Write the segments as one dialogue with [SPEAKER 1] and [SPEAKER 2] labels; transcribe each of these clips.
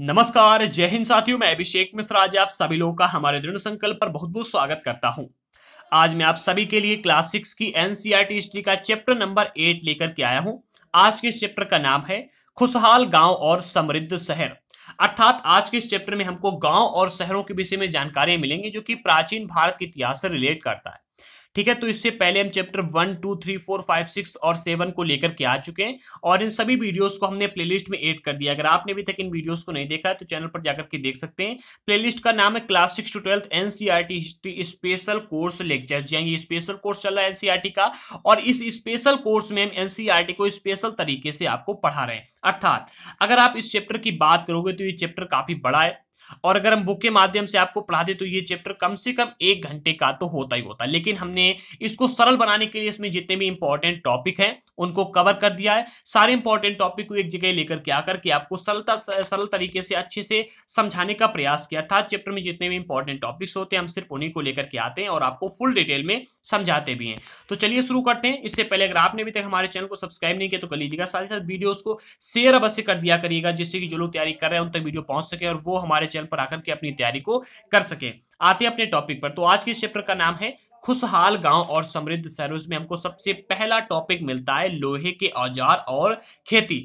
[SPEAKER 1] नमस्कार जय हिंद साथियों मैं अभिषेक मिश्रा आज आप सभी लोगों का हमारे दृढ़ संकल्प पर बहुत बहुत स्वागत करता हूं आज मैं आप सभी के लिए क्लास सिक्स की एनसीईआरटी हिस्ट्री का चैप्टर नंबर एट लेकर के आया हूं आज के इस चैप्टर का नाम है खुशहाल गांव और समृद्ध शहर अर्थात आज के इस चैप्टर में हमको गांव और शहरों के विषय में जानकारियां मिलेंगी जो कि प्राचीन भारत के इतिहास से रिलेट करता है ठीक है तो इससे पहले हम chapter one two three four five six और सेवन को लेकर के आ चुके हैं और इन सभी वीडियोस को हमने प्लेलिस्ट में ऐड कर दिया अगर आपने अभी तक इन वीडियोस को नहीं देखा तो चैनल पर जाकर के देख सकते हैं प्लेलिस्ट का नाम है class six to twelfth NCERT history special course lecture जी स्पेशल कोर्स चल रहा है एनसीआरटी e का और इस स्पेशल कोर्स में हम एनसीआरटी e को स्पेशल तरीके से आपको पढ़ा रहे हैं अर्थात अगर आप इस चैप्टर की बात करोगे तो ये चैप्टर काफी बड़ा है और अगर हम बुक के माध्यम से आपको पढ़ा दे तो ये चैप्टर कम से कम एक घंटे का तो होता ही होता है लेकिन हमने इसको सरल बनाने के लिए इसमें जितने भी इंपॉर्टेंट टॉपिक हैं उनको कवर कर दिया है सारे इंपॉर्टेंट टॉपिक को एक जगह लेकर के आकर के आपको सरलता सरल तरीके से अच्छे से समझाने का प्रयास किया अर्थात चैप्टर में जितने भी इंपॉर्टेंट टॉपिक्स होते हैं हम सिर्फ उन्हीं को लेकर के आते हैं और आपको फुल डिटेल में समझाते भी हैं तो चलिए शुरू करते हैं इससे पहले अगर आपने अभी तक हमारे चैनल को सब्सक्राइब नहीं किया तो कर लीजिएगा साथ ही साथ वीडियो को शेयर अवश्य कर दिया करिएगा जिससे कि जो लोग तैयारी कर रहे हैं उन तक वीडियो पहुंच सके और वो हमारे हमारे चैनल पर आकर के अपनी तैयारी को कर सके आते हैं अपने टॉपिक पर तो आज के इस चैप्टर का नाम है खुशहाल गांव और समृद्ध सरोज में हमको सबसे पहला टॉपिक मिलता है लोहे के औजार और खेती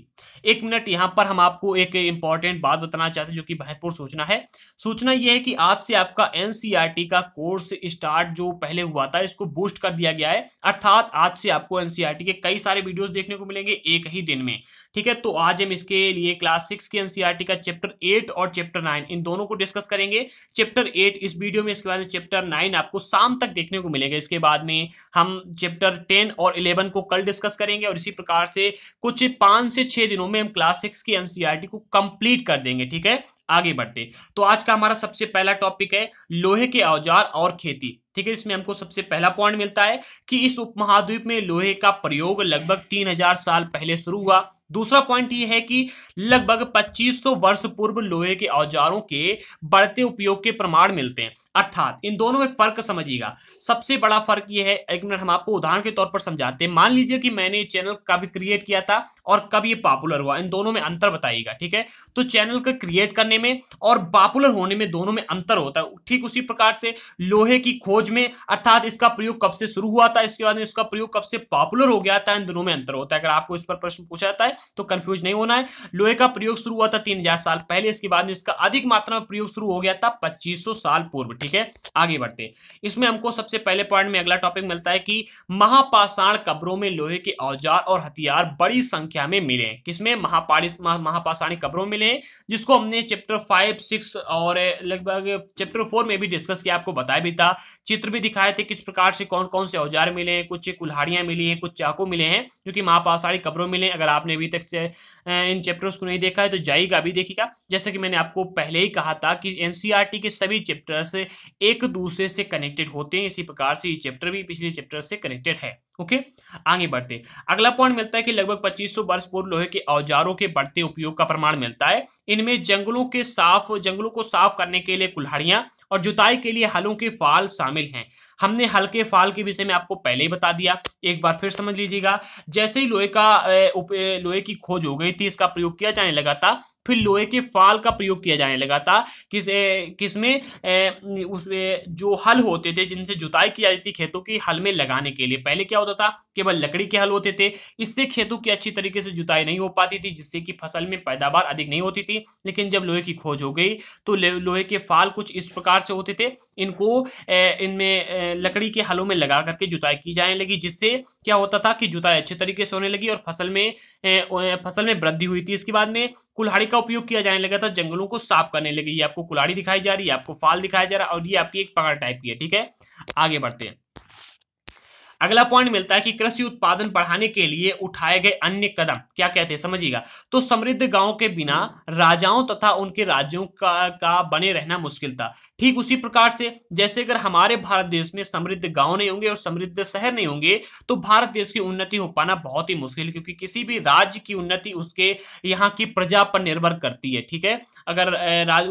[SPEAKER 1] एक मिनट यहां पर हम आपको एक इंपॉर्टेंट बात बताना चाहते हैं जो कि महत्वपूर्ण सूचना है सूचना यह है कि आज से आपका एनसीईआरटी e का कोर्स स्टार्ट जो पहले हुआ था इसको बूस्ट कर दिया गया है अर्थात आज से आपको एनसीईआरटी e के कई सारे वीडियोस देखने को मिलेंगे एक ही दिन में ठीक है तो आज हम इसके लिए क्लास सिक्स के एनसीआरटी e का चैप्टर एट और चैप्टर नाइन इन दोनों को डिस्कस करेंगे चैप्टर एट इस वीडियो में इसके बाद चैप्टर नाइन आपको शाम तक देखने को को मिलेगा इसके बाद में हम चैप्टर टेन और इलेवन को कल डिस्कस करेंगे और इसी प्रकार से कुछ पांच से छह दिनों में हम क्लास सिक्स की एनसीईआरटी e को कंप्लीट कर देंगे ठीक है आगे बढ़ते तो आज का हमारा सबसे पहला टॉपिक है लोहे के औजार और खेती ठीक है इसमें हमको सबसे पहला पॉइंट मिलता है कि इस उपमहाद्वीप में लोहे का प्रयोग लगभग तीन हजार साल पहले शुरू हुआ दूसरा पॉइंट ये है कि लगभग 2500 वर्ष पूर्व लोहे के औजारों के बढ़ते उपयोग के प्रमाण मिलते हैं अर्थात इन दोनों में फर्क समझिएगा सबसे बड़ा फर्क यह है एक मिनट हम आपको उदाहरण के तौर पर समझाते हैं मान लीजिए कि मैंने ये चैनल कब क्रिएट किया था और कब ये पॉपुलर हुआ इन दोनों में अंतर बताइएगा ठीक है तो चैनल को क्रिएट करने में और पॉपुलर होने में दोनों में अंतर होता है ठीक उसी प्रकार से लोहे की खोज में अर्थात इसका प्रयोग कब से शुरू हुआ था इसके बाद में इसका प्रयोग कब से पॉपुलर हो गया था इन दोनों में अंतर होता है अगर आपको इस पर प्रश्न पूछा जाता है तो कंफ्यूज नहीं होना है लोहे का प्रयोग शुरू हुआ था तीन हजार साल पहले इसके बाद में इसका अधिक मात्रा में प्रयोग शुरू हो गया था पच्चीस साल पूर्व ठीक है आगे बढ़ते इसमें हमको सबसे पहले पॉइंट में अगला टॉपिक मिलता है कि महापाषाण कब्रों में लोहे के औजार और हथियार बड़ी संख्या में मिले किसमें महापाड़ी महापाषाणी कब्रों में मिले जिसको हमने चैप्टर फाइव सिक्स और लगभग चैप्टर फोर में भी डिस्कस किया आपको बताया भी था चित्र भी दिखाए थे किस प्रकार से कौन कौन से औजार मिले हैं कुछ कुल्हाड़ियां मिली हैं कुछ चाकू मिले हैं क्योंकि महापाषाणी कब्रों मिले अगर आपने अभी अभी तक से इन चैप्टर्स को नहीं देखा है तो जाएगा अभी देखिएगा जैसे कि मैंने आपको पहले ही कहा था कि एनसीईआरटी e के सभी चैप्टर्स एक दूसरे से कनेक्टेड होते हैं इसी प्रकार से ये चैप्टर भी पिछले चैप्टर से कनेक्टेड है ओके आगे बढ़ते अगला पॉइंट मिलता है कि लगभग 2500 वर्ष पूर्व लोहे के औजारों के बढ़ते उपयोग का प्रमाण मिलता है इनमें जंगलों के साफ जंगलों को साफ करने के लिए कुल्हाड़ियां और जुताई के लिए हलों के फाल शामिल हैं हमने हल के फाल के विषय में आपको पहले ही बता दिया एक बार फिर समझ लीजिएगा जैसे ही लोहे का लोहे की खोज हो गई थी इसका प्रयोग किया जाने लगा था फिर लोहे के फाल का प्रयोग किया जाने लगा था किस किसमें उस ए, जो हल होते थे जिनसे जुताई की जाती थी खेतों की हल में लगाने के लिए पहले क्या होता था केवल लकड़ी के हल होते थे इससे खेतों की अच्छी तरीके से जुताई नहीं हो पाती थी जिससे कि फसल में पैदावार अधिक नहीं होती थी लेकिन जब लोहे की खोज हो गई तो लोहे के फाल कुछ इस प्रकार से होते थे इनको इनमें लकड़ी के हलों में लगा करके जुताई की जाने लगी जिससे क्या होता था कि जुताई अच्छे तरीके से होने लगी और फसल में फसल में वृद्धि हुई थी इसके बाद में कुल्हाड़ी का उपयोग किया जाने लगा था जंगलों को साफ करने लगे ये आपको कुलाड़ी दिखाई जा रही है आपको फाल दिखाया जा रहा है और ये आपकी एक पकड़ टाइप की है ठीक है आगे बढ़ते हैं अगला पॉइंट मिलता है कि कृषि उत्पादन बढ़ाने के लिए उठाए गए अन्य कदम क्या कहते हैं समझिएगा तो समृद्ध गांव के बिना हम्म। राजाओं तथा उनके राज्यों का, का बने रहना मुश्किल था ठीक उसी प्रकार से जैसे अगर हमारे भारत देश में समृद्ध गांव नहीं होंगे और समृद्ध शहर नहीं होंगे तो भारत देश की उन्नति हो पाना बहुत ही मुश्किल क्योंकि किसी भी राज्य की उन्नति उसके यहाँ की प्रजा पर निर्भर करती है ठीक है अगर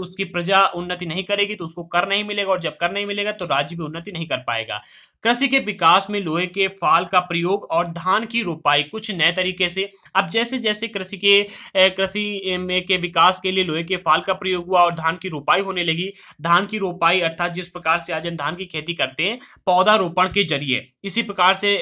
[SPEAKER 1] उसकी प्रजा उन्नति नहीं करेगी तो उसको कर नहीं मिलेगा और जब कर नहीं मिलेगा तो राज्य भी उन्नति नहीं कर पाएगा कृषि के विकास में लोहे के फाल का प्रयोग और धान की रोपाई कुछ नए तरीके से अब जैसे जैसे कृषि के कृषि में के विकास के लिए लोहे के फाल का प्रयोग हुआ और धान की रोपाई होने लगी धान की रोपाई अर्थात जिस प्रकार से आज हम धान की खेती करते हैं पौधा रोपण के जरिए इसी प्रकार से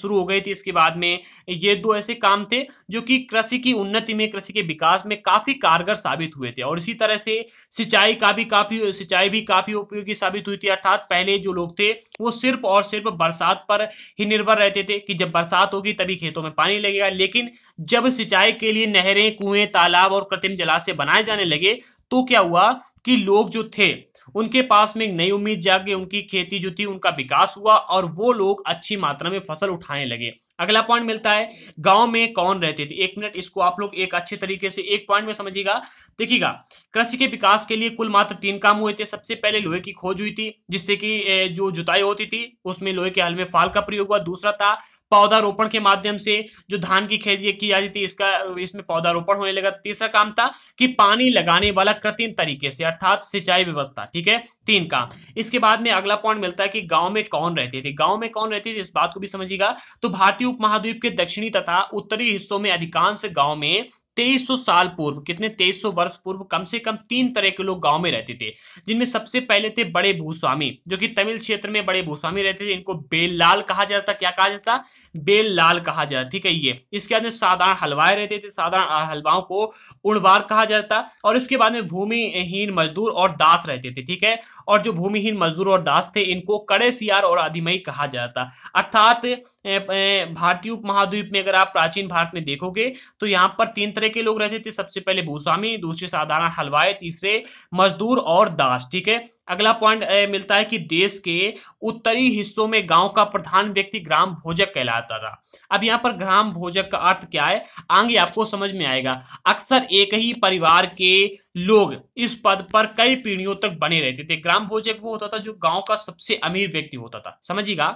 [SPEAKER 1] शुरू हो गई थी इसके बाद में ये दो ऐसे काम थे जो कि कृषि की उन्नति में कृषि के विकास में काफी कारगर साबित हुए थे और इसी तरह से सिंचाई का भी काफी सिंचाई भी काफी उपयोगी साबित हुई थी अर्थात पहले जो लोग थे वो सिर्फ और और सिर्फ बरसात पर ही निर्भर रहते थे कि जब बरसात होगी तभी खेतों में पानी लगेगा लेकिन जब सिंचाई के लिए नहरें कुएं तालाब और कृत्रिम जलाशय बनाए जाने लगे तो क्या हुआ कि लोग जो थे उनके पास में एक नई उम्मीद जाके उनकी खेती जो थी उनका विकास हुआ और वो लोग अच्छी मात्रा में फसल उठाने लगे अगला पॉइंट मिलता है गांव में कौन रहते थे एक मिनट इसको आप लोग एक अच्छे तरीके से एक पॉइंट में समझिएगा देखिएगा कृषि के विकास के लिए कुल मात्र तीन काम हुए थे सबसे पहले लोहे की खोज हुई थी जिससे कि जो जुताई होती थी उसमें लोहे के हल में फाल का प्रयोग हुआ दूसरा था पौधारोपण के माध्यम से जो धान की खेती की जा रही थी इसका इसमें पौधारोपण होने लगा तीसरा काम था कि पानी लगाने वाला कृत्रिम तरीके से अर्थात सिंचाई व्यवस्था ठीक है तीन काम इसके बाद में अगला पॉइंट मिलता है कि गांव में कौन रहते थे गांव में कौन रहते थे इस बात को भी समझिएगा तो भारतीय उपमहाद्वीप के दक्षिणी तथा उत्तरी हिस्सों में अधिकांश गांव में 2300 साल पूर्व कितने 2300 वर्ष पूर्व कम से कम तीन तरह के लोग गांव में रहते थे जिनमें सबसे पहले थे बड़े भूस्वामी जो कि तमिल क्षेत्र में बड़े भूस्वामी रहते थे इनको बेललाल कहा जाता क्या कहा जाता बेललाल कहा जाता ठीक है ये इसके बाद में साधारण हलवाए रहते थे साधारण हलवाओं को उड़वार कहा जाता और इसके बाद में भूमिहीन मजदूर और दास रहते थे ठीक है और जो भूमिहीन मजदूर और दास थे इनको कड़े सियार और अधिमयी कहा जाता अर्थात भारतीय उपमहाद्वीप में अगर आप प्राचीन भारत में देखोगे तो यहाँ पर तीन तरह के लोग रहते थे सबसे पहले भूस्वामी दूसरे साधारण हलवाई तीसरे मजदूर और दास ठीक है अगला पॉइंट मिलता है कि देश के उत्तरी हिस्सों में गांव का प्रधान व्यक्ति ग्राम भोजक कहलाता था अब यहाँ पर ग्राम भोजक का अर्थ क्या है आगे आपको समझ में आएगा अक्सर एक ही परिवार के लोग इस पद पर कई पीढ़ियों तक बने रहते थे ग्राम भोजक वो होता था जो गांव का सबसे अमीर व्यक्ति होता था समझिएगा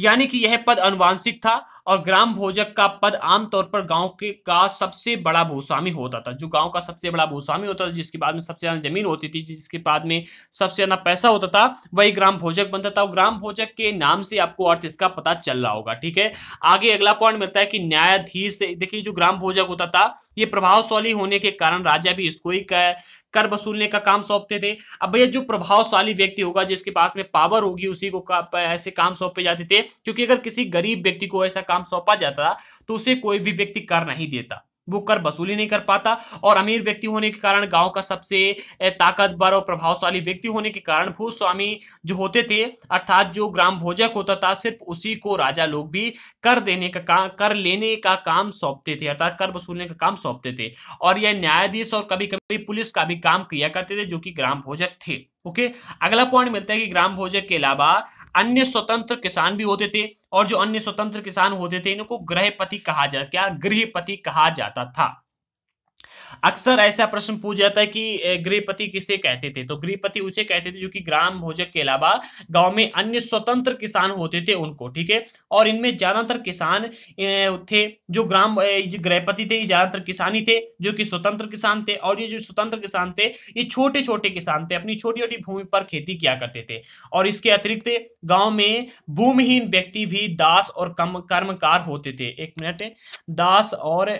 [SPEAKER 1] यानी कि यह पद अनुवांशिक था और ग्राम भोजक का पद आमतौर पर गांव के का सबसे बड़ा भूस्वामी होता था जो गांव का सबसे बड़ा भूस्वामी होता था जिसके बाद में सबसे ज्यादा जमीन होती थी जिसके बाद में सबसे कितना पैसा होता था वही ग्राम भोजक बनता था ग्राम भोजक के नाम से आपको अर्थ इसका पता चल रहा होगा ठीक है आगे अगला पॉइंट मिलता है कि न्यायाधीश देखिए जो ग्राम भोजक होता था ये प्रभावशाली होने के कारण राजा भी इसको ही कह कर वसूलने का काम सौंपते थे अब भैया जो प्रभावशाली व्यक्ति होगा जिसके पास में पावर होगी उसी को का, ऐसे काम सौंपे जाते थे क्योंकि अगर किसी गरीब व्यक्ति को ऐसा काम सौंपा जाता तो उसे कोई भी व्यक्ति कर नहीं देता वो कर वसूली नहीं कर पाता और अमीर व्यक्ति होने के कारण गांव का सबसे ताकतवर और प्रभावशाली व्यक्ति होने के कारण भूस्वामी जो होते थे अर्थात जो ग्राम भोजक होता था सिर्फ उसी को राजा लोग भी कर देने का काम कर लेने का काम सौंपते थे अर्थात कर वसूलने का काम सौंपते थे और यह न्यायाधीश और कभी कभी पुलिस का भी काम किया करते थे जो कि ग्राम भोजक थे ओके अगला पॉइंट मिलता है कि ग्राम भोजक के अलावा अन्य स्वतंत्र किसान भी होते थे और जो अन्य स्वतंत्र किसान होते थे इनको गृहपति कहा जाता क्या गृहपति कहा जाता था अक्सर ऐसा प्रश्न पूछ जाता है कि गृहपति किसे कहते थे तो गृहपति उसे कहते थे जो कि ग्राम भोजक के अलावा गांव में अन्य स्वतंत्र किसान होते थे उनको ठीक है और इनमें ज्यादातर किसान थे जो ग्राम गृहपति थे ज्यादातर किसान ही थे जो कि स्वतंत्र किसान थे और ये जो स्वतंत्र किसान थे ये छोटे छोटे किसान थे अपनी छोटी छोटी भूमि पर खेती किया करते थे और इसके अतिरिक्त गाँव में भूमिहीन व्यक्ति भी दास और कर्मकार होते थे एक मिनट दास और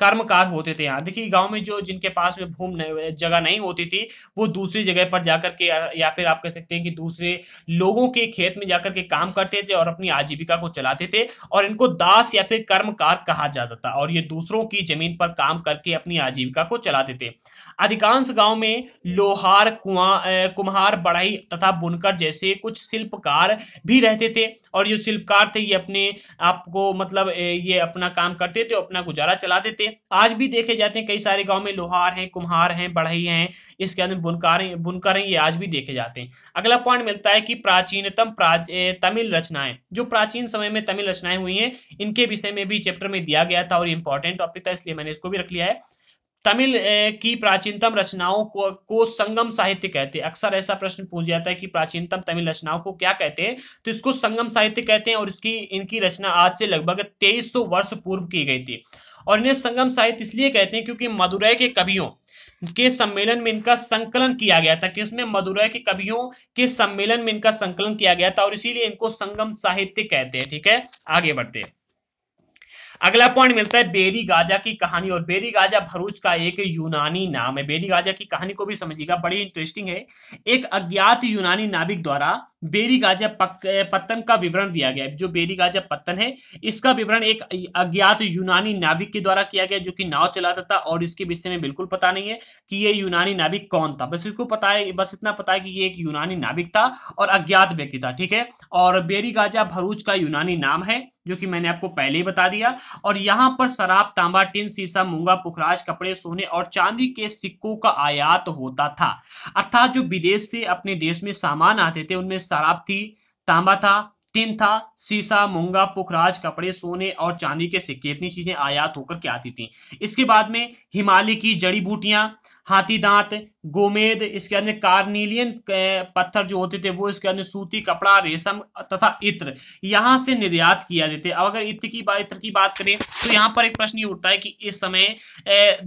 [SPEAKER 1] कर्मकार होते थे यहाँ देखिए गांव में जो जिनके पास में भूमि जगह नहीं होती थी वो दूसरी जगह पर जाकर के या फिर आप कह सकते हैं कि दूसरे लोगों के खेत में जाकर के काम करते थे और अपनी आजीविका को चलाते थे और इनको दास या फिर कर्मकार कहा जाता था और ये दूसरों की जमीन पर काम करके अपनी आजीविका को चलाते थे अधिकांश गांव में लोहार कुआ कुम्हार बढ़ई तथा बुनकर जैसे कुछ शिल्पकार भी रहते थे और ये शिल्पकार थे ये अपने आपको मतलब ये अपना काम करते थे अपना गुजारा चलाते थे आज भी देखे जाते हैं कई सारे गाँव में लोहार हैं कुम्हार हैं बढ़ई हैं इसके अंदर बुनकार बुनकर हैं ये आज भी देखे जाते हैं अगला पॉइंट मिलता है कि प्राचीनतम तमिल रचनाएं जो प्राचीन समय में तमिल रचनाएं हुई हैं इनके विषय में भी चैप्टर में दिया गया था और इंपॉर्टेंट टॉपिक था इसलिए मैंने इसको भी रख लिया है तमिल की प्राचीनतम रचनाओं को, को संगम साहित्य कहते हैं अक्सर ऐसा प्रश्न पूछ जाता है कि प्राचीनतम तमिल रचनाओं को क्या कहते हैं तो इसको संगम साहित्य कहते हैं और इसकी इनकी रचना आज से लगभग 2300 वर्ष पूर्व की गई थी और इन्हें संगम साहित्य इसलिए कहते हैं क्योंकि मदुरै के कवियों के सम्मेलन में इनका संकलन किया गया था कि उसमें मदुरै के कवियों के सम्मेलन में इनका संकलन किया गया था और इसीलिए इनको संगम साहित्य कहते हैं ठीक है आगे बढ़ते हैं अगला पॉइंट मिलता है बेरी गाजा की कहानी और बेरी गाजा भरूच का एक यूनानी नाम है बेरी गाजा की कहानी को भी समझिएगा बड़ी इंटरेस्टिंग है एक अज्ञात यूनानी नाविक द्वारा बेरी गाजा पक, पत्तन का विवरण दिया गया है जो बेरी गाजा पत्तन है इसका विवरण एक अज्ञात यूनानी नाविक के द्वारा किया गया जो कि नाव चलाता था और इसके विषय में बिल्कुल पता नहीं है कि ये यूनानी नाविक कौन था बस इसको पता है बस इतना पता है कि ये एक यूनानी नाविक था और अज्ञात व्यक्ति था ठीक है और बेरी गाजा भरूच का यूनानी नाम है जो कि मैंने आपको पहले ही बता दिया और यहाँ पर शराब तांबा टिन सीसा मूंगा पुखराज कपड़े सोने और चांदी के सिक्कों का आयात होता था अर्थात जो विदेश से अपने देश में सामान आते थे उनमें शराब थी तांबा था टिन था सीसा मूंगा पुखराज कपड़े सोने और चांदी के सिक्के इतनी चीजें आयात होकर के आती थी इसके बाद में हिमालय की जड़ी बूटियां हाथी दांत गोमेद इसके अंदर कार्नीलियन पत्थर जो होते थे वो इसके अंदर सूती कपड़ा रेशम तथा इत्र यहाँ से निर्यात किया जाते अब अगर इत्र की बात इत्र की बात करें तो यहाँ पर एक प्रश्न ये उठता है कि इस समय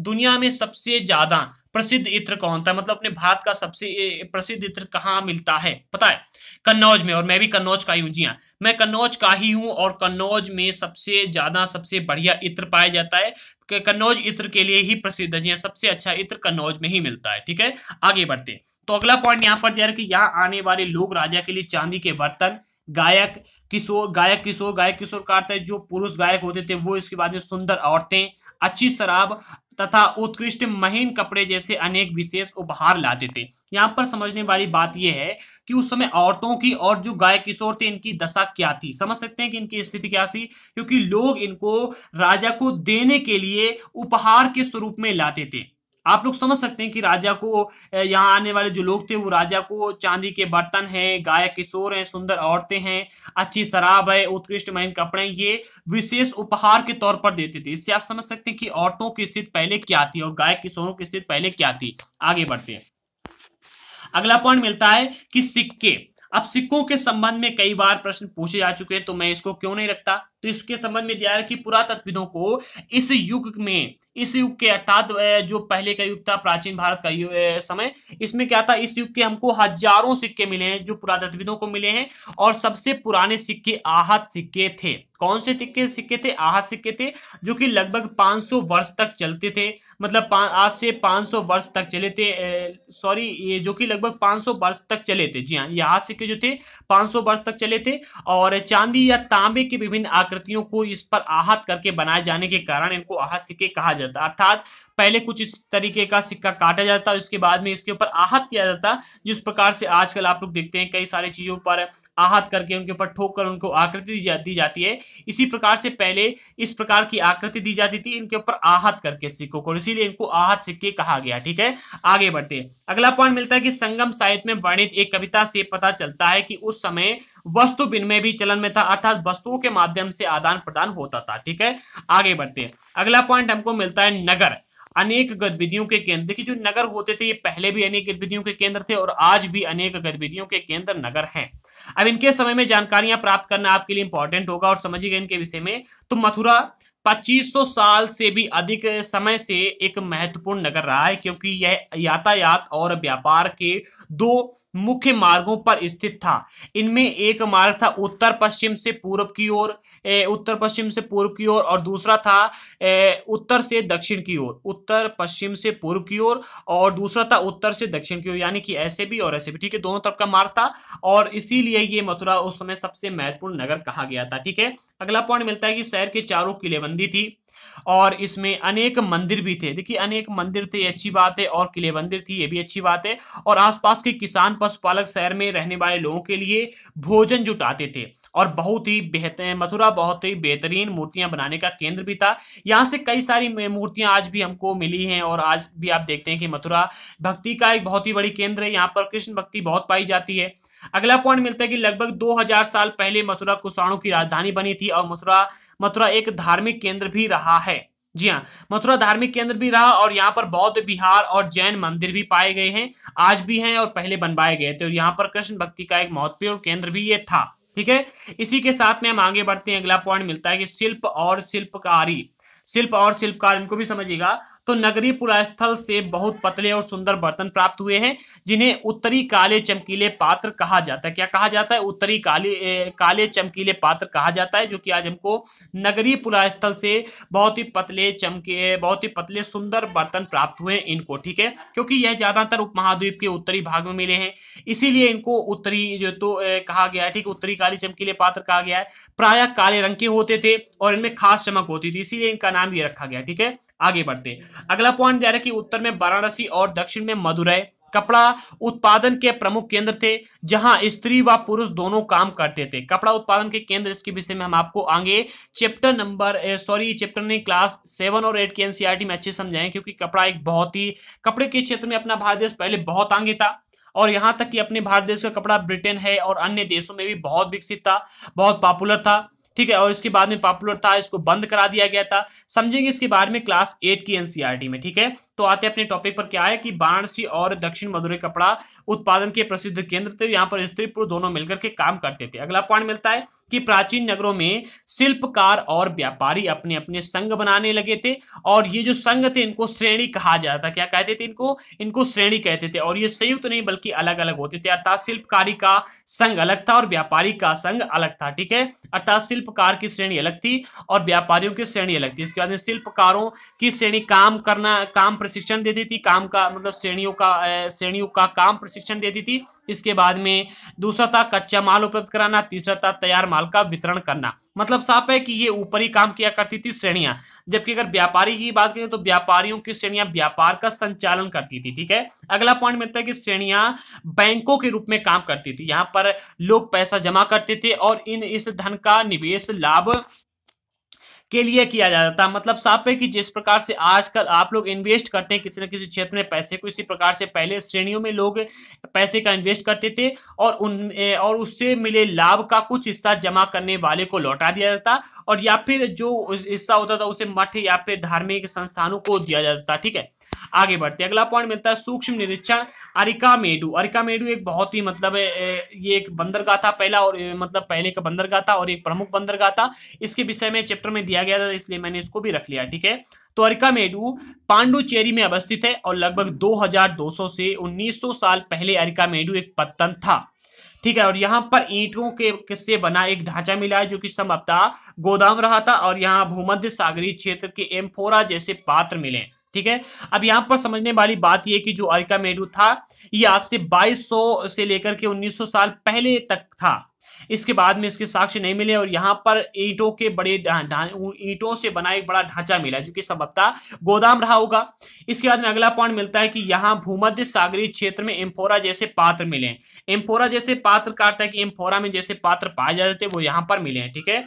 [SPEAKER 1] दुनिया में सबसे ज्यादा प्रसिद्ध इत्र कौन था मतलब अपने भारत का सबसे प्रसिद्ध इत्र कहाँ मिलता है पता है कन्नौज में और मैं भी कन्नौज का ही हूँ जी हाँ मैं कन्नौज का ही हूँ और कन्नौज में सबसे ज्यादा सबसे बढ़िया इत्र पाया जाता है कन्नौज इत्र के लिए ही प्रसिद्ध है जी हाँ सबसे अच्छा इत्र कन्नौज में ही मिलता है ठीक है आगे बढ़ते हैं तो अगला पॉइंट यहाँ पर दिया कि यहाँ आने वाले लोग राजा के लिए चांदी के बर्तन गायक किशोर गायक किशोर गायक किशोर का जो पुरुष गायक होते थे वो इसके बाद में सुंदर औरतें अच्छी शराब तथा उत्कृष्ट महीन कपड़े जैसे अनेक विशेष उपहार लाते थे यहाँ पर समझने वाली बात यह है कि उस समय औरतों की और जो गाय किशोर थे इनकी दशा क्या थी समझ सकते हैं कि इनकी स्थिति क्या थी क्योंकि लोग इनको राजा को देने के लिए उपहार के स्वरूप में लाते थे आप लोग समझ सकते हैं कि राजा को यहाँ आने वाले जो लोग थे वो राजा को चांदी के बर्तन हैं गाय किशोर हैं सुंदर औरतें हैं अच्छी शराब है उत्कृष्ट महीन कपड़े ये विशेष उपहार के तौर पर देते थे इससे आप समझ सकते हैं कि औरतों की स्थिति पहले क्या थी और गाय किशोरों की स्थिति पहले क्या थी आगे बढ़ते हैं अगला पॉइंट मिलता है कि सिक्के अब सिक्कों के संबंध में कई बार प्रश्न पूछे जा चुके हैं तो मैं इसको क्यों नहीं रखता तो इसके संबंध में दिया है कि पुरातत्वविदों को इस युग में इस युग के अर्थात जो पहले का युग था प्राचीन भारत का समय इसमें क्या था इस युग के हमको हजारों सिक्के मिले हैं जो पुरातत्वविदों को मिले हैं और सबसे पुराने सिक्के आहत सिक्के थे कौन से सिक्के सिक्के थे आहत सिक्के थे जो कि लगभग 500 वर्ष तक चलते थे मतलब आज से 500 वर्ष तक चले थे सॉरी ये जो कि लगभग 500 वर्ष तक चले थे जी हाँ ये आहत सिक्के जो थे 500 वर्ष तक चले थे और चांदी या तांबे के विभिन्न आकृतियों को इस पर आहत करके बनाए जाने के कारण इनको आहत सिक्के कहा जाता है अर्थात पहले कुछ इस तरीके का सिक्का काटा जाता है उसके बाद में इसके ऊपर आहत किया जाता जिस प्रकार से आजकल आप लोग देखते हैं कई सारी चीज़ों पर आहत करके उनके ऊपर ठोक कर उनको आकृति दी, जा, दी जाती है इसी प्रकार से पहले इस प्रकार की आकृति दी जाती थी इनके ऊपर आहत करके सिक्कों को इसीलिए इनको आहत सिक्के कहा गया ठीक है आगे बढ़ते हैं अगला पॉइंट मिलता है कि संगम साहित्य में वर्णित एक कविता से पता चलता है कि उस समय वस्तु विनिमय भी चलन में था अर्थात वस्तुओं के माध्यम से आदान प्रदान होता था ठीक है आगे बढ़ते हैं अगला पॉइंट हमको मिलता है नगर अनेक गतिविधियों के केंद्र देखिए जो नगर होते थे ये पहले भी अनेक गतिविधियों के केंद्र थे और आज भी अनेक गतिविधियों के केंद्र नगर हैं अब इनके समय में जानकारियां प्राप्त करना आपके लिए इंपॉर्टेंट होगा और समझिएगा इनके विषय में तो मथुरा 2500 साल से भी अधिक समय से एक महत्वपूर्ण नगर रहा है क्योंकि यह यातायात और व्यापार के दो मुख्य मार्गों पर स्थित था इनमें एक मार्ग था उत्तर पश्चिम से पूर्व की ओर उत्तर पश्चिम से पूर्व की ओर और दूसरा था ए, उत्तर से दक्षिण की ओर उत्तर पश्चिम से पूर्व की ओर और दूसरा था उत्तर से दक्षिण की ओर यानी कि ऐसे भी और ऐसे भी ठीक है दोनों तरफ का मार्ग था और इसीलिए ये मथुरा उस समय सबसे महत्वपूर्ण नगर कहा गया था ठीक है अगला पॉइंट मिलता है कि शहर के चारों किलेबंदी थी और इसमें अनेक मंदिर भी थे देखिए अनेक मंदिर थे अच्छी बात है और किले मंदिर थी ये भी अच्छी बात है और आसपास के किसान पशुपालक शहर में रहने वाले लोगों के लिए भोजन जुटाते थे और बहुत ही बेहतर मथुरा बहुत ही बेहतरीन मूर्तियां बनाने का केंद्र भी था यहाँ से कई सारी मूर्तियां आज भी हमको मिली हैं और आज भी आप देखते हैं कि मथुरा भक्ति का एक बहुत ही बड़ी केंद्र है यहाँ पर कृष्ण भक्ति बहुत पाई जाती है अगला पॉइंट मिलता है कि लगभग 2000 साल पहले मथुरा कुषाणु की राजधानी बनी थी और मथुरा मथुरा एक धार्मिक केंद्र भी रहा है जी हाँ मथुरा धार्मिक केंद्र भी रहा और यहाँ पर बौद्ध विहार और जैन मंदिर भी पाए गए हैं आज भी हैं और पहले बनवाए गए थे और यहाँ पर कृष्ण भक्ति का एक महत्वपूर्ण केंद्र भी ये था ठीक है इसी के साथ में हम आगे बढ़ते हैं अगला पॉइंट मिलता है कि शिल्प और शिल्पकारी शिल्प और शिल्पकार इनको भी समझिएगा तो नगरी पुरास्थल से बहुत पतले और सुंदर बर्तन प्राप्त हुए हैं जिन्हें उत्तरी काले चमकीले पात्र कहा जाता है क्या कहा जाता है उत्तरी काले ए, काले चमकीले पात्र कहा जाता है जो कि आज हमको नगरी पुरास्थल से बहुत ही पतले चमके बहुत ही पतले सुंदर बर्तन प्राप्त हुए इनको ठीक है क्योंकि यह ज्यादातर उपमहाद्वीप के उत्तरी भाग में मिले हैं इसीलिए इनको उत्तरी जो तो ए, कहा गया है ठीक उत्तरी काले चमकीले पात्र कहा गया है प्राय काले रंग के होते थे और इनमें खास चमक होती थी इसीलिए इनका नाम ये रखा गया ठीक है आगे बढ़ते अगला पॉइंट जा रहा है कि उत्तर में वाराणसी और दक्षिण में मदुरई कपड़ा उत्पादन के प्रमुख केंद्र थे जहां स्त्री व पुरुष दोनों काम करते थे कपड़ा उत्पादन के केंद्र इसके विषय में हम आपको आगे चैप्टर नंबर सॉरी चैप्टर नहीं क्लास सेवन और एट के एनसीईआरटी में अच्छे समझाएं क्योंकि कपड़ा एक बहुत ही कपड़े के क्षेत्र में अपना भारत देश पहले बहुत आगे था और यहाँ तक कि अपने भारत देश का कपड़ा ब्रिटेन है और अन्य देशों में भी बहुत विकसित था बहुत पॉपुलर था ठीक है और इसके बाद में पॉपुलर था इसको बंद करा दिया गया था समझेंगे इसके बारे में क्लास एट की एनसीआरटी e में ठीक है तो आते अपने टॉपिक पर क्या है कि वाराणसी और दक्षिण मदुरई कपड़ा उत्पादन के प्रसिद्ध केंद्र थे यहाँ पर स्त्री पुरुष दोनों मिलकर के काम करते थे अगला पॉइंट मिलता है कि प्राचीन नगरों में शिल्पकार और व्यापारी अपने अपने संघ बनाने लगे थे और ये जो संघ थे इनको श्रेणी कहा जाता था क्या कहते थे इनको इनको श्रेणी कहते थे और ये संयुक्त तो नहीं बल्कि अलग अलग होते थे अर्थात शिल्पकारी का संघ अलग था और व्यापारी का संघ अलग था ठीक है अर्थात शिल्प शिल्पकार की श्रेणी अलग थी और व्यापारियों की श्रेणी अलग थी इसके बाद में शिल्पकारों की श्रेणी काम करना काम प्रशिक्षण देती थी काम का मतलब श्रेणियों का श्रेणियों का काम प्रशिक्षण देती थी इसके बाद में दूसरा था कच्चा माल उपलब्ध कराना तीसरा था तैयार माल का वितरण करना मतलब साफ है कि ये ऊपर ही काम किया करती थी श्रेणियां जबकि अगर व्यापारी की बात करें तो व्यापारियों की श्रेणियां व्यापार का संचालन करती थी ठीक है अगला पॉइंट मिलता है कि श्रेणियां बैंकों के रूप में काम करती थी यहां पर लोग पैसा जमा करते थे और इन इस धन का निवेश निवेश लाभ के लिए किया जाता है मतलब साफ है कि जिस प्रकार से आजकल आप लोग इन्वेस्ट करते हैं किसी न किसी क्षेत्र में पैसे को इसी प्रकार से पहले श्रेणियों में लोग पैसे का इन्वेस्ट करते थे और उन और उससे मिले लाभ का कुछ हिस्सा जमा करने वाले को लौटा दिया जाता और या फिर जो हिस्सा होता था उसे मठ या फिर धार्मिक संस्थानों को दिया जाता ठीक है आगे बढ़ते हैं अगला पॉइंट मिलता है सूक्ष्म निरीक्षण अरिका मेडू अरिका मेडू एक बहुत ही मतलब ये एक बंदरगाह था पहला और मतलब पहले का बंदरगाह था और एक प्रमुख बंदरगाह था इसके विषय में चैप्टर में दिया गया था इसलिए मैंने इसको भी रख लिया ठीक है तो अरिका मेडू पांडुचेरी में अवस्थित है और लगभग दो से उन्नीस साल पहले अरिका मेडू एक पत्तन था ठीक है और यहाँ पर ईंटों के किससे बना एक ढांचा मिला है जो कि संभवतः गोदाम रहा था और यहाँ भूमध्य सागरी क्षेत्र के एम्फोरा जैसे पात्र मिले ठीक है अब यहां पर समझने वाली बात यह कि जो अरिका मेडू था ये आज से 2200 से लेकर के 1900 साल पहले तक था इसके बाद में इसके साक्ष्य नहीं मिले और यहाँ पर ईंटों के बड़े ईंटों से बना एक बड़ा ढांचा मिला जो कि संभवतः गोदाम रहा होगा इसके बाद में अगला पॉइंट मिलता है कि यहाँ भूमध्य सागरीय क्षेत्र में एम्फोरा जैसे पात्र मिले एम्फोरा जैसे पात्र का अर्थ है कि एम्फोरा में जैसे पात्र पाए जाते थे वो यहाँ पर मिले हैं ठीक है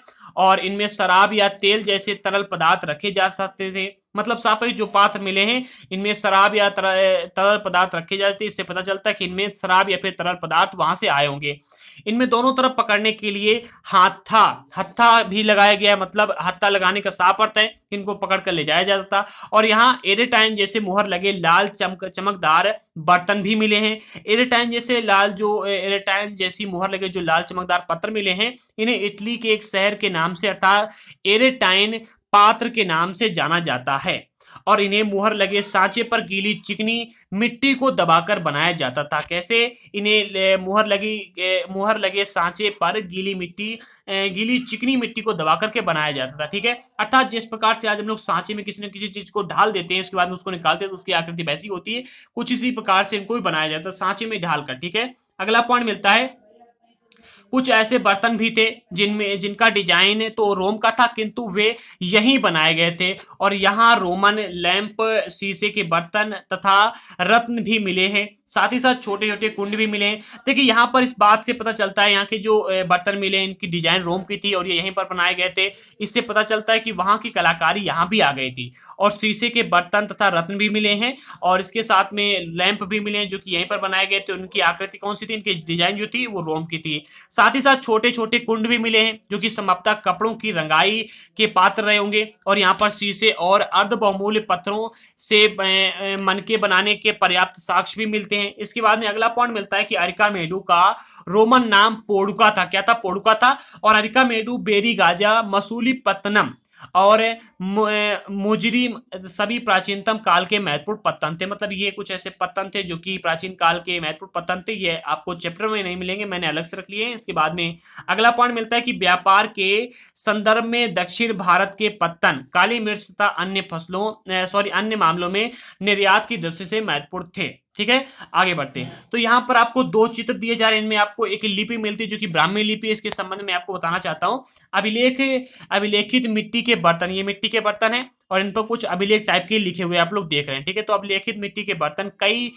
[SPEAKER 1] और इनमें शराब या तेल जैसे तरल पदार्थ रखे जा सकते थे मतलब सापेक्ष जो पात्र मिले हैं इनमें शराब या तरल पदार्थ रखे जाते हैं इससे पता चलता है कि इनमें शराब या फिर तरल पदार्थ वहां से आए होंगे इनमें दोनों तरफ पकड़ने के लिए हाथा हत्था भी लगाया गया है मतलब हत्था लगाने का साफ अर्थ है इनको पकड़ कर ले जाया जाता था और यहाँ एरेटाइन जैसे मुहर लगे लाल चमक चमकदार बर्तन भी मिले हैं एरेटाइन जैसे लाल जो एरेटाइन जैसी मुहर लगे जो लाल चमकदार पत्र मिले हैं इन्हें इटली के एक शहर के नाम से अर्थात एरेटाइन पात्र के नाम से जाना जाता है और इन्हें मुहर लगे सांचे पर गीली चिकनी मिट्टी को दबाकर बनाया जाता था कैसे इन्हें मुहर लगी मुहर लगे सांचे पर गीली मिट्टी गीली चिकनी मिट्टी को दबा करके बनाया जाता था ठीक है अर्थात जिस प्रकार से आज हम लोग सांचे में किसी न किसी चीज को ढाल देते हैं उसके बाद में उसको निकालते हैं तो उसकी आकृति वैसी होती है कुछ इसी प्रकार से इनको भी बनाया जाता है सांचे में ढालकर ठीक है अगला पॉइंट मिलता है कुछ ऐसे बर्तन भी थे जिनमें जिनका डिजाइन तो रोम का था किंतु वे यहीं बनाए गए थे और यहाँ रोमन लैंप शीशे के बर्तन तथा रत्न भी मिले हैं साथ ही साथ छोटे छोटे कुंड भी मिले देखिए यहाँ पर इस बात से पता चलता है यहाँ के जो बर्तन मिले इनकी डिजाइन रोम की थी और ये यहीं पर बनाए गए थे इससे पता चलता है कि वहाँ की कलाकारी यहाँ भी आ गई थी और शीशे के बर्तन तथा रत्न भी मिले हैं और इसके साथ में लैंप भी मिले हैं जो कि यहीं पर बनाए गए थे उनकी आकृति कौन सी थी इनकी डिजाइन जो थी वो रोम की थी साथ ही साथ छोटे छोटे कुंड भी मिले हैं जो कि समाप्ता कपड़ों की रंगाई के पात्र रहे होंगे और यहाँ पर शीशे और अर्ध बहुमूल्य पत्थरों से मन के बनाने के पर्याप्त साक्ष्य भी मिलते हैं हैं इसके बाद में अगला पॉइंट मिलता है कि अरिका मेडू का रोमन नाम पोडुका था क्या था पोडुका था और Arikamedu Barygaza Masulipatnam और मुजरी सभी प्राचीनतम काल के महत्वपूर्ण पतन थे मतलब ये कुछ ऐसे पतन थे जो कि प्राचीन काल के महत्वपूर्ण पतन थे ये आपको चैप्टर में नहीं मिलेंगे मैंने अलग से रख लिए हैं इसके बाद में अगला पॉइंट मिलता है कि व्यापार के संदर्भ में दक्षिण भारत के पतन काली मिर्च तथा अन्य फसलों सॉरी अन्य मामलों में निर्यात की दृष्टि से महत्वपूर्ण थे ठीक है आगे बढ़ते हैं तो यहाँ पर आपको दो चित्र दिए जा रहे हैं इनमें आपको एक लिपि मिलती है जो कि ब्राह्मी लिपि है इसके संबंध में आपको बताना चाहता हूँ अभिलेख अभिलेखित मिट्टी के बर्तन ये मिट्टी के बर्तन है और इन पर कुछ अभिलेख टाइप के लिखे हुए आप लोग देख रहे हैं ठीक है तो अभिलेखित मिट्टी के बर्तन कई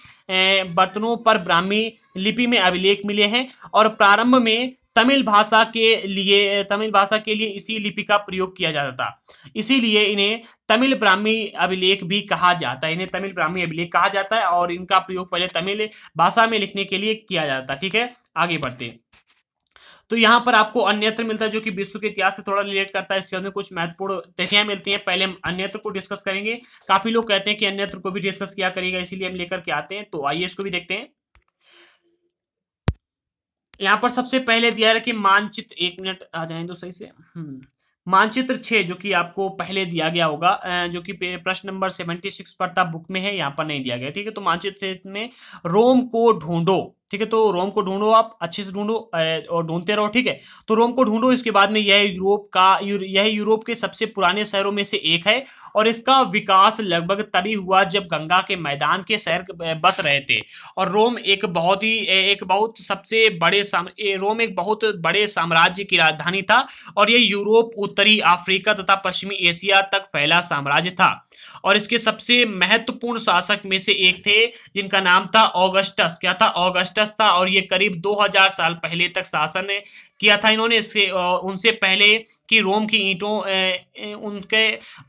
[SPEAKER 1] बर्तनों पर ब्राह्मी लिपि में अभिलेख मिले हैं और प्रारंभ में तमिल भाषा के लिए तमिल भाषा के लिए इसी लिपि का प्रयोग किया जाता था इसीलिए इन्हें तमिल ब्राह्मी अभिलेख भी कहा जाता है इन्हें तमिल ब्राह्मी अभिलेख कहा जाता है और इनका प्रयोग पहले तमिल भाषा में लिखने के लिए किया जाता ठीक है आगे बढ़ते हैं तो यहाँ पर आपको अन्यत्र मिलता है जो कि विश्व के इतिहास से थोड़ा रिलेट करता है इसके अंदर कुछ महत्वपूर्ण तथ्याएं मिलती हैं पहले हम अन्यत्र को डिस्कस करेंगे काफी लोग कहते हैं कि अन्यत्र को भी डिस्कस किया करेगा इसीलिए हम लेकर के आते हैं तो आइए इसको भी देखते हैं यहाँ पर सबसे पहले दिया है कि मानचित्र एक मिनट आ जाए तो सही से हम्म, मानचित्र छे जो कि आपको पहले दिया गया होगा जो कि प्रश्न नंबर सेवेंटी सिक्स पर था बुक में है यहाँ पर नहीं दिया गया ठीक है तो मानचित्र में रोम को ढूंढो ठीक है तो रोम को ढूंढो आप अच्छे से ढूंढो और ढूंढते रहो ठीक है तो रोम को ढूंढो इसके बाद में यह यूरोप का यह यूरोप के सबसे पुराने शहरों में से एक है और इसका विकास लगभग तभी हुआ जब गंगा के मैदान के शहर बस रहे थे और रोम एक बहुत ही एक बहुत सबसे बड़े रोम एक बहुत बड़े साम्राज्य की राजधानी था और यह यूरोप उत्तरी अफ्रीका तथा पश्चिमी एशिया तक फैला साम्राज्य था और इसके सबसे महत्वपूर्ण शासक में से एक थे जिनका नाम था ऑगस्टस क्या था ऑगस्टस था और ये करीब 2000 साल पहले तक शासन किया था इन्होंने इसके उनसे पहले कि रोम की ईंटों उनके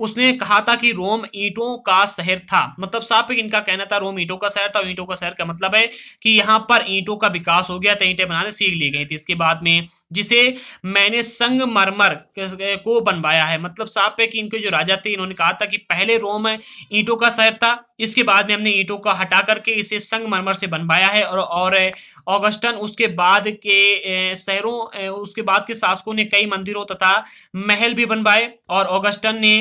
[SPEAKER 1] उसने कहा था कि रोम ईंटों का शहर था मतलब साफ इनका कहना था रोम ईंटों का शहर था ईंटों का शहर का मतलब है कि यहाँ पर ईंटों का विकास हो गया था ईंटें बनाने सीख ली गई थी इसके बाद में जिसे मैंने संगमरमर को बनवाया है मतलब साफ है कि इनके जो राजा थे इन्होंने कहा था कि पहले रोम ईंटों का शहर था इसके बाद में हमने ईटों का हटा करके इसे संगमरमर से बनवाया है और और ऑगस्टन उसके बाद के शहरों उसके बाद के शासकों ने कई मंदिरों तथा महल भी बनवाए और ऑगस्टन ने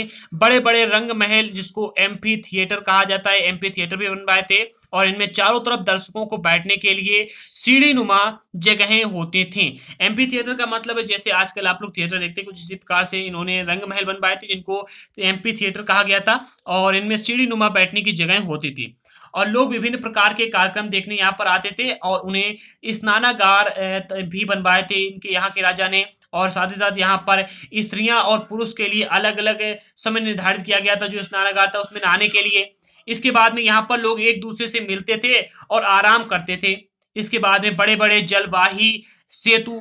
[SPEAKER 1] बड़े बड़े रंग महल जिसको एम्फी थिएटर कहा जाता है एम्फी थिएटर भी बनवाए थे और इनमें चारों तरफ दर्शकों को बैठने के लिए सीढ़ी नुमा जगहें होती थी एम्फी थिएटर का मतलब है जैसे आजकल आप लोग थिएटर देखते हैं कुछ इसी प्रकार से इन्होंने रंग महल बनवाए थे जिनको एम्फी थिएटर कहा गया था और इनमें सीढ़ी नुमा बैठने की जगह होती थी और लोग विभिन्न प्रकार के कार्यक्रम देखने यहाँ पर आते थे और उन्हें स्नानागार भी बनवाए थे इनके यहाँ के राजा ने और साथ ही साथ यहाँ पर स्त्रियां और पुरुष के लिए अलग अलग समय निर्धारित किया गया था जो स्नानागार था उसमें नहाने के लिए इसके बाद में यहाँ पर लोग एक दूसरे से मिलते थे और आराम करते थे इसके बाद में बड़े बड़े जलवाही सेतु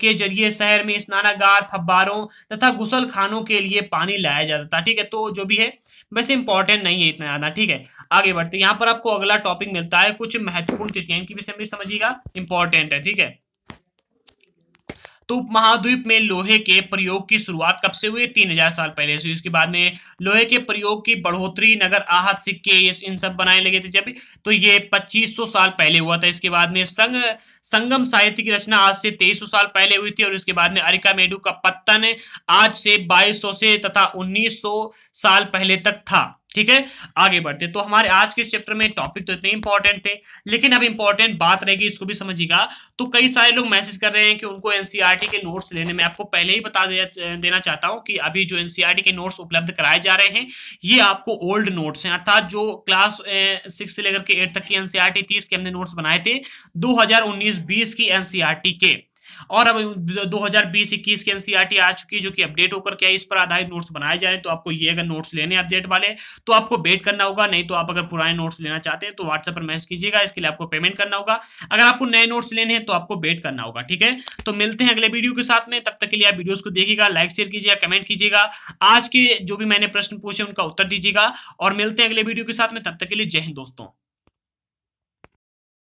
[SPEAKER 1] के जरिए शहर में स्नानागार फब्बारों तथा गुसल खानों के लिए पानी लाया जाता था ठीक है तो जो भी है वैसे इंपॉर्टेंट नहीं है इतना ज्यादा ठीक है आगे बढ़ते यहाँ पर आपको अगला टॉपिक मिलता है कुछ महत्वपूर्ण तिथियां इनकी भी समझिएगा इंपॉर्टेंट है ठीक है तो उपमहाद्वीप में लोहे के प्रयोग की शुरुआत कब से हुई तीन हजार साल पहले से इसके बाद में लोहे के प्रयोग की बढ़ोतरी नगर आहत सिक्के ये इन सब बनाए लगे थे जब तो ये 2500 साल पहले हुआ था इसके बाद में संग संगम साहित्य की रचना आज से 2300 साल पहले हुई थी और इसके बाद में अरिका मेडू का पत्तन आज से 2200 से तथा 1900 साल पहले तक था ठीक है आगे बढ़ते तो हमारे आज के इस चैप्टर में टॉपिक तो इतने इंपॉर्टेंट थे लेकिन अब इंपॉर्टेंट बात रहेगी इसको भी समझिएगा तो कई सारे लोग मैसेज कर रहे हैं कि उनको एनसीईआरटी के नोट्स लेने में आपको पहले ही बता देना चाहता हूं कि अभी जो एनसीईआरटी के नोट्स उपलब्ध कराए जा रहे हैं ये आपको ओल्ड नोट्स हैं अर्थात जो क्लास सिक्स से लेकर के एट तक की एनसीआरटी तीस के हमने नोट्स बनाए थे दो हजार उन्नीस की एनसीआरटी के और अब 2020-21 के एनसीईआरटी आ चुकी है जो कि अपडेट होकर क्या इस पर आधारित नोट्स बनाए जा रहे हैं तो आपको ये अगर नोट्स लेने अपडेट वाले तो आपको वेट करना होगा नहीं तो आप अगर पुराने नोट्स लेना चाहते हैं तो व्हाट्सएप पर मैसेज कीजिएगा इसके लिए आपको पेमेंट करना होगा अगर आपको नए नोट्स लेने हैं तो आपको वेट करना होगा ठीक है तो मिलते हैं अगले वीडियो के साथ में तब तक के लिए आप वीडियोज को देखिएगा लाइक शेयर कीजिएगा कमेंट कीजिएगा आज के जो भी मैंने प्रश्न पूछे उनका उत्तर दीजिएगा और मिलते हैं अगले वीडियो के साथ में तब तक के लिए जय हिंद दोस्तों